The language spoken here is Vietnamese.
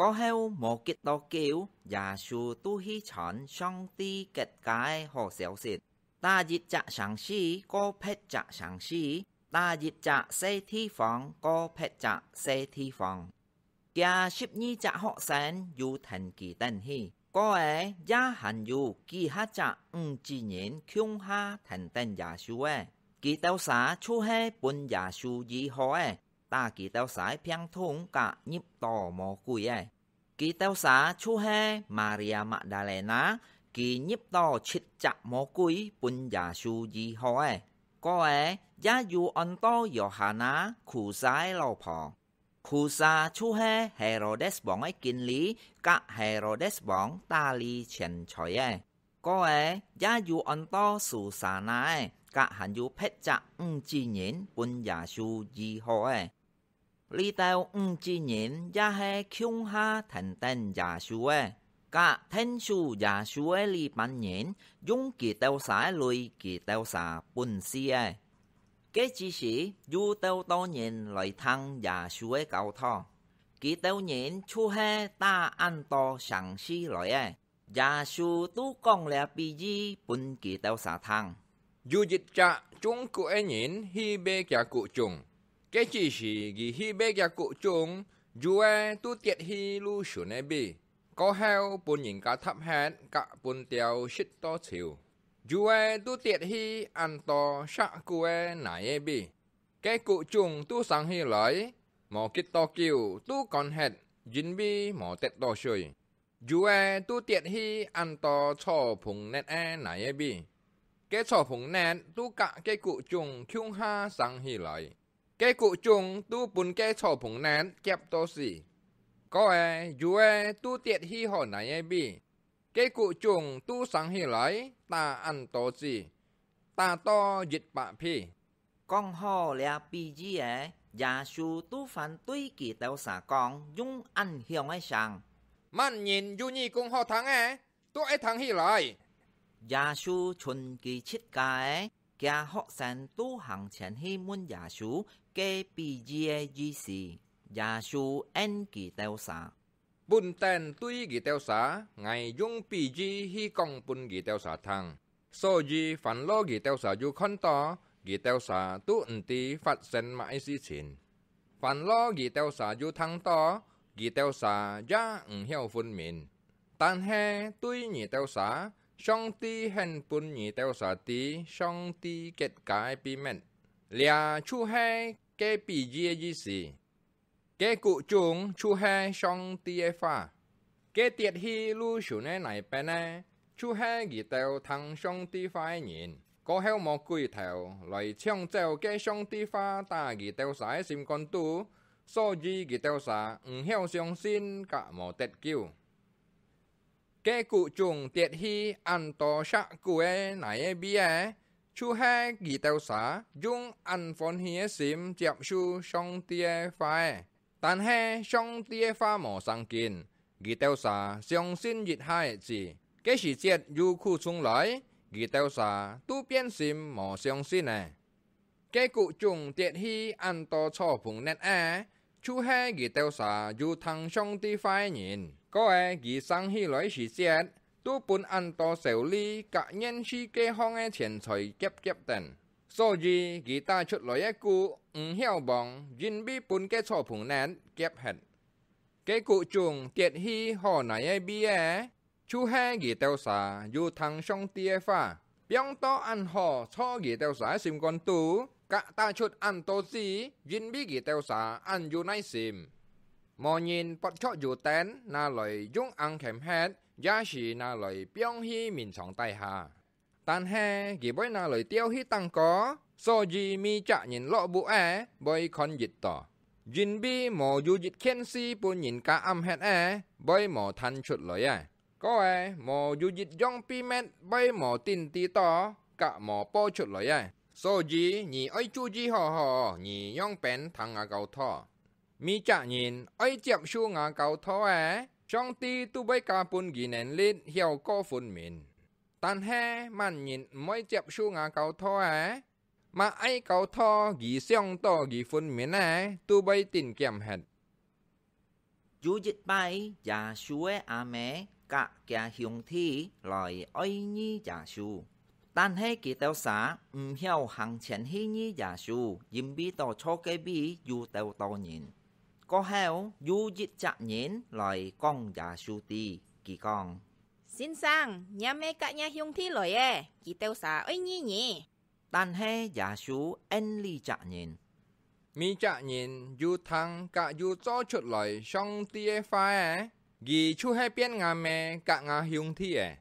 ก็เฮาโมกิดตอเกียวยาชูตู้ฮีฉันช่องตีเกตกายหอเสียวสิตาจิตจะสังชีก็เพชรจะสังชีตาจิตจะเซที่ฟังก็เพชรจะเซที่ฟังยาชิบนี้จะหอแสนอยู่ทันกี่เตันฮีก็เอ๋ยาหันอยู่กี่ฮัจจะอุ้งจีเนียนคงฮะทันตันยาชูเอ๋กี่เต้าสาชูวยให้ปุ่นยาชูยี่ห้อเอ๋ ta kỳ tao sái piang thông cả nhịp tò mò cùi ấy Kỳ tao xá chú he Maria Magdalena kỳ nhịp tò chít chạc mò cùi bún giả su gì ho ai. Có ai, giá dù ấn tò yò hà ná khu sái lò phò. Khu xa chú he Herodes bóng ấy kinh lý cả Herodes bóng ta lý chèn chói ấy Có ai, giá dù ấn tò sù xà ná ai. กะหันยูเพชรจะอึ้งจีเหนียนปุญญาชูยีหอเอ呢度五之人也係窮下騰騰耶穌嘅，甲天主耶穌嘅呢班人用佢哋曬類佢哋曬本事嘅。嘅只是有到多人來聽耶穌嘅教堂，佢哋人出喺大安多上市來嘅，耶穌都講了比喻本佢哋曬聽。有一隻中國嘅人去買隻古種。cái chỉ sĩ gì hi bê gia cụ chung jua tu tiệt hi lu shu ne bì có hao bùn nhìn cả thấp hẹn cả bùn tiêu shit to chiều jua tu tiệt hi an to sa cua nãy e bì cái cụ chung tu sáng hi lợi mò kít to kiều tu còn hẹn dính bì mò tẹt to sôi jua tu tiệt hi an to cho phùng nét e nãy e bì cái cho phùng nét tu cả cái cụ chung chung ha sáng hi lợi แกกุจงตู้ปุ่นแกชอบผงนั้นเก็บตัวสิก็เออยู่เอตู้เตียดฮีห่อไหนไอบีแกกุจงตู้สังหิไหลตาอันตัวสิตาต่อยิดปะพี่ก้องห่อแล้วปีจีเอยาชูตู้ฟันตุ้ยกี่เตาสากองยุ่งอันเฮียงไอช่างมันยินยูนี่กงห่อทังเอตู้ไอทังฮีไหลยาชูชนกี่ชิดกาย驚福山都行前去问耶稣，给比喻的意思，耶稣應佢調查。本但对佢调查，係用笔记去讲本佢调查通，所以烦恼佢调查就看到佢调查都唔知发生咩事情。烦恼佢调查就聽到佢调查也唔晓分明，但系对佢调查。上帝很本意到啥地，上帝结界避免，俩出海给比耶意思，给各种出海上帝的法，给跌起路上的那边呢，出海遇到同上帝发言，过后莫回头来抢走给上帝法打遇到啥心肝肚，所以遇到啥唔晓相信，甲无得救。kẻ cụ chung tiệt hi ăn to sạ cụ e nãy bia chú hai ghi tàu xá dùng ăn phón hi xìm chạm su song tia phai tàn he song tia pha mỏ sang kín ghi tàu xá xong xin dịch hai chỉ kẻ sĩ chết du khu xuống lại ghi tàu xá tu biến xìm mỏ xong xin này kẻ cụ chung tiệt hi ăn to cho phùng nét a chú hè gì tiêu xả dù thằng sông đi phai nhìn có ai gì sang hi lối sĩ xét tu bún ăn to xẻo ly cả nhân si kê hong ai tiền thời kẹp kẹp tên. so gì gì ta chút lối ai cụ ứng hiểu bằng, dinh bi bún cái chỗ phùng nén kẹp hết. cái cụ chung tiệt hi họ nãy ai bi á chú hè gì tiêu xả dù thằng sông tia phai, biếng to ăn họ cho gì tiêu xả xin con tu. กะตาชุดอันโตซียินบิกิเตวสาอันอยู่ในซิมมอยินปดชออยู่แตนนาลอยยุ่งอังเข็มแฮดยาชีนาลอยเปียงฮีมินสองไตหาตันแฮกี่บอยนาลอยเตียวฮีตังกอโซจีมีจะยินเลาะบุแอบอยคอนยิดต่อยินบีหมอยูยิดเขียนซีปูนยินกาอัมแฮดแอบอยหมอทันชุดลอยแอก็แอหมอยูยิดย่องปีแมดบอยหมอตินตีต่อกะหมอโปชุดลอยแอ所以，你爱自己好好，你用钱谈阿狗托。咪只人爱接受阿狗托诶，上帝都要加本钱能力，效果分明。但系，万人唔爱接受阿狗托诶，买爱狗托，几上多几分明诶，都要定极限。拄日拜家属阿妹，甲家兄弟来爱你家属。但係佢到啥唔曉行前起呢耶穌，因比到初嘅比要到多年。過後有一隻人來講耶穌啲，佢講：先生，你咩隔日兄弟來嘅？佢到啥愛呢呢？但係耶穌恩呢隻人，呢隻人要通隔要做出來上帝嘅花嘅，而出喺邊眼咩隔眼兄弟嘅。